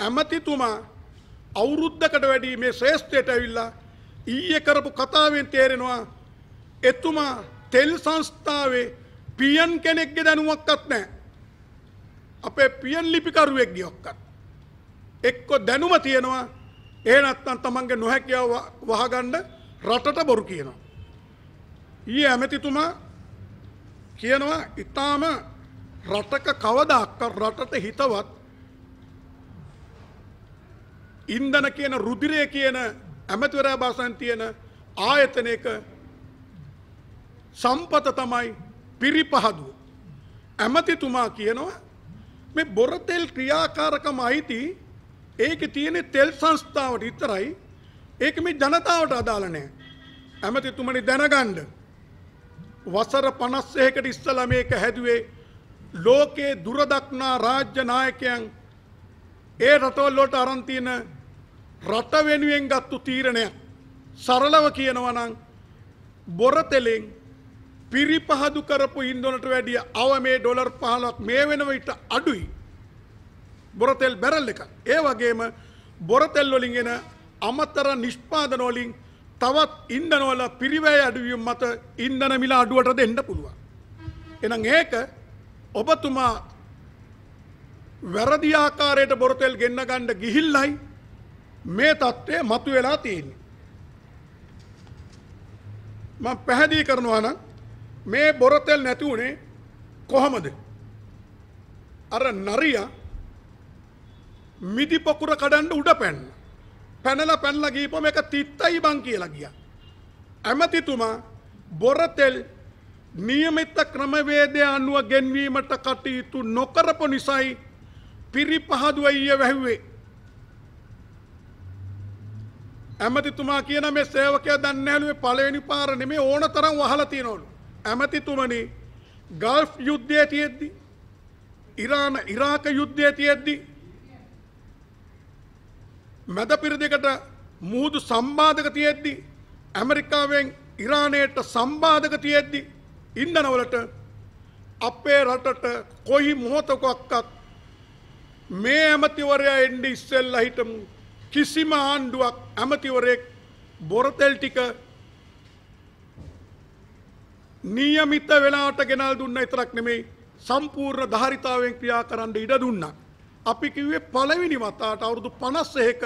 ඇමතිතුමා අවුරුද්ධකට වැඩි මේ ශ්‍රේෂ්ඨයට ඇවිල්ලා ඊයේ කරපු කතාවෙන් තේරෙනවා එතුමා තෙල් සංස්ථාවේ පියන් කෙනෙක්ගේ දැනුමක්වත් නැහැ. අපේ පියන් ලිපිකරුවෙක්ගේ ඔක්කත්. එක්ක දැනුම තියෙනවා ඒ නැත්නම් තමන්ගේ නොහැකියාව වහගන්න රටට බොරු කියනවා. ඊයේ ඇමතිතුමා කියනවා ඊටාම රටක කවදාක් රටට හිතවත් ඉන්දන කියන රුදිරය කියන ඇමතිවරයා භාෂාවෙන් තියෙන ආයතනයක සම්පත තමයි පිරිපහදුව. ඇමතිතුමා කියනවා මේ බොරතෙල් ක්‍රියාකාරකම අයිති ඒක තියෙන තෙල් සංස්ථාවට විතරයි. ඒක මේ ජනතාවට අදාළ නැහැ. ඇමතිතුමනි දැනගන්න. වසර 51කට ඉස්සලා මේක හැදුවේ ලෝකේ දුරදක්නා රාජ්‍ය නායකයන් ඒ රටවල් වලට අරන් තියෙන රට වෙනුවෙන් ගත්තු තීරණයක් සරලව කියනවනං බොරතෙලෙන් පිරිපහදු කරපු ඉන්දොනට වැඩිය අව මේ ඩොලර් පහලක් මේ වෙනවට අඩුයි. බොරතෙල් බැරල් එක. ඒ වගේම බොරතෙල් වලින් එන අමතර නිෂ්පාදනෝලින් තවත් ඉන්දනවල පිරිවැය අඩුවියම් මත ඉන්දන මිල අඩුවට දෙන්න පුළුවන්. එනම් ඒක ඔබතුමා වැරදි ආකාරයට බොරතෙල් ගෙන්න ගන්න ගිහිල්ලයි මේ தත්ත්වය මතු වෙලා තියෙන්නේ. මම පැහැදිලි කරනවා නම් මේ බොරතෙල් නැති උනේ කොහොමද? අර නරියා මිදි පොකුර කඩන්න උඩ පැන්න. පැනලා පැනලා ගිහපම එක තිත්තයි බං කියලා ගියා. ඇමතිතුමා බොරතෙල් નિયમિત ක්‍රමවේදය අනුව ගෙන්වීමට කටයුතු නොකරපු නිසායි පිරිපහදු අය වැහුවේ. ඇමතිතුමා කියන මේ සේවකය දන්නෑලුවේ පලවෙනි පාර නෙමේ ඕන තරම් වහලා තියෙනවලු. ඇමතිතුමනි ගල්ෆ් යුද්ධය තියෙද්දි ඉරාන ඉරාක යුද්ධය තියෙද්දි මැද පිරිදිකට මුහුදු සම්බාධක තියෙද්දි ඇමරිකාවෙන් ඉරානයට සම්බාධක තියෙද්දි ඉන්දනවලට අපේ රටට කොයි මොහොතකක්වත් මේ ඇමතිවරයා එන්නේ ඉස්සෙල්ලා හිටමු කිසිම ආණ්ඩුවක් ඇමතිවරයෙක් බොරතෙල් ටික නියමිත වෙලාවට ගෙනල් දුන්න විතරක් නෙමෙයි සම්පූර්ණ ධාරිතාවෙන් ක්‍රියා කරන්න ඉඩ දුන්නා. අපි කිව්වේ පළවෙනි වතාවට අවුරුදු 51ක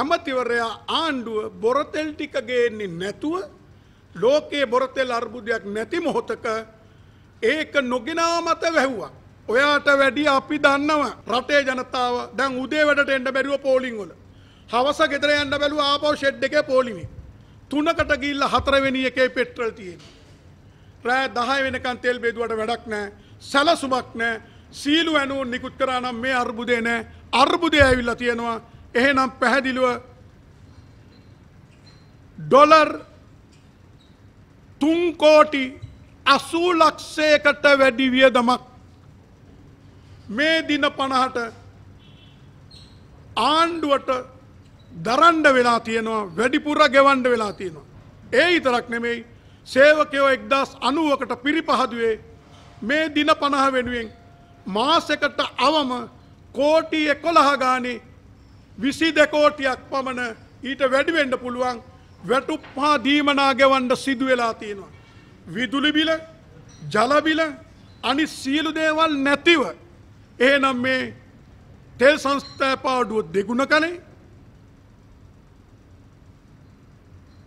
ඇමතිවරයා ආණ්ඩුව බොරතෙල් ටික ගේන්නේ නැතුව ලෝකයේ බොරතෙල් අර්බුදයක් නැති මොහොතක ඒක නොගෙනා මත වැහුවා. ඔයාට වැඩි අපි දන්නවා රටේ ජනතාව දැන් උදේ වැඩට එන්න බැරිව පෝලිං වල. හවස ගෙදර යන්න බැලු ආපහු ෂෙඩ් එකේ පොලිමේ. තුනකට ගිහිල්ලා හතරවෙනි එකේ පෙට්‍රල් තියෙනවා. රෑ 10 වෙනකන් තෙල් බෙදුවට වැඩක් නැහැ. සැලසුමක් නැහැ. සීලු ඇනුවන් නිකුත් කරා නම් මේ අර්බුදේ නැහැ. අර්බුදේ ඇවිල්ලා තියෙනවා. එහෙනම් පැහැදිලිව ඩොලර් 3 කෝටි 80 ලක්ෂයකට වැඩි වියදමක් මේ දින 50ට ආණ්ඩුවට දරන්ඩ වෙලා තියෙනවා වැඩිපුර ගෙවන්ඩ වෙලා තියෙනවා. ඒ ඉතරක් නෙමෙයි සේවකයෝ එක්දස් අනුවකට පිරිපහදුවේ මේ දින පණහ වෙනුවෙන් මාසකට අවම කෝටි එකොළහ ගානේ විසි දෙකෝටියක් පමණ ඊට වැඩිවෙන්ඩ පුළුවන් වැටුප්හා දීමනාගෙවන්ඩ සිදුවෙලා තියෙනවා. විදුලිබිල ජලබිල අනි සියලු දේවල් නැතිව ඒනම් මේ තෙල් සංස්ථෑ පාඩුව දෙගුණ කනේ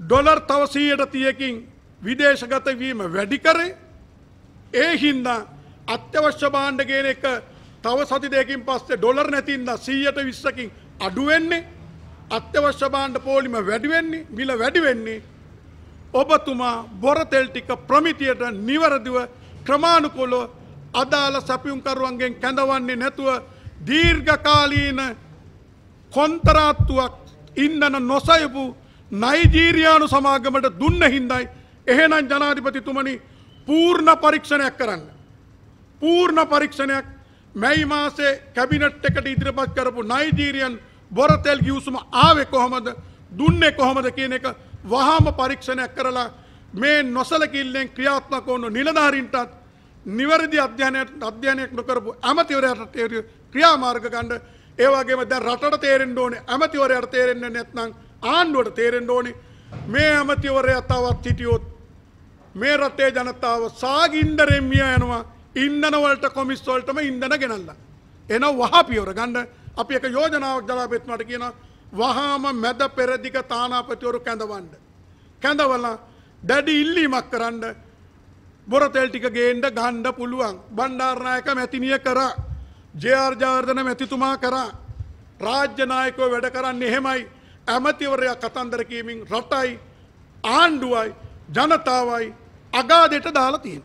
ඩොලර් තවසීයට තියකින් විදේශගතවීම වැඩි කරේ ඒ හින්දා අත්‍යවශ්‍ය බාණ්ඩගෙන එක තව සති දෙකින් පස්සේ ඩොලර් නැතින්ද සීයට විස්සකින් අඩුවෙන්නේ අත්‍යවශ්‍ය බාණ්ඩ පෝලිම වැඩිවෙන්නේ මිල වැඩිවෙන්නේ ඔබතුමා බොරතෙල් ටික ප්‍රමිතියට නිවරදිව ක්‍රමාණුකොලෝ අදාළ සැපියුම්කරුවන්ගෙන් කැඳවන්නේ නැතුව දීර්ඝකාලීන කොන්තරාත්තුවක් ඉන්නන නොසයපු නයිජීරයානු සමාගමට දුන්න හින්දයි එහෙනම් ජනාධිපතිතුමනි පූර්ණ පරීක්ෂණයක් කරන්න. පූර්ණ පරීක්ෂණයක් මැයි මාසේ කැබිනට් එකට ඉදිරිපත් කරපු නයිජීරියන් බොරතෙල් ගියවසුම ආවෙ කොහොමද දුන්නේ කොහොමද කියන එක වහාම පරීක්ෂණයක් කරලා මේ නොසලකිල්ලෙන් ක්‍රියාත්මක වුණු නිලධාරීන්ටත් නිවැරදි අධ්‍යයනයක් අධ්‍යයනයක් නොකරපු ඇමතිවරයාට ක්‍රියාමාර්ග ගන්න ඒ වගේම දැන් රටට තේරෙන්න ඕනේ ඇමතිවරයාට තේරෙන්නේ නැත්නම් ආණ්ඩුවට තේරෙන්න ඕනි මේ ඇමතිවරයා තවත් හිටියොත් මේ රටේ ජනතාව සාගින්ඩරෙන් මිය යනවා ඉන්ධනවලට කොමිස් වලටම ඉන්ධන ගෙනල්ලා. එන වහ පියවර ගන්න අපි එක යෝජනාවක් ජලාපෙත්මට කියන වහාම මැද පෙරදිග තානාපතිවරු කැඳවන්න. කැඳවලා දැඩි ඉල්ලීමක් කරන්න බොරතෙල් ටික ගේන්ඩ ගණ්ඩ පුළුවන් බණ්ඩාරණයක මැතිනිය කරා ජයාර්ජාර්ධන මැතිතුමා කරා රාජ්‍යනායකව වැඩ කරන්න එහෙමයි ඇමතිවරයා කතන්දර කියමින් රටයි ආණ්ඩුවයි ජනතාවයි අගාදෙට දාලා තියෙන.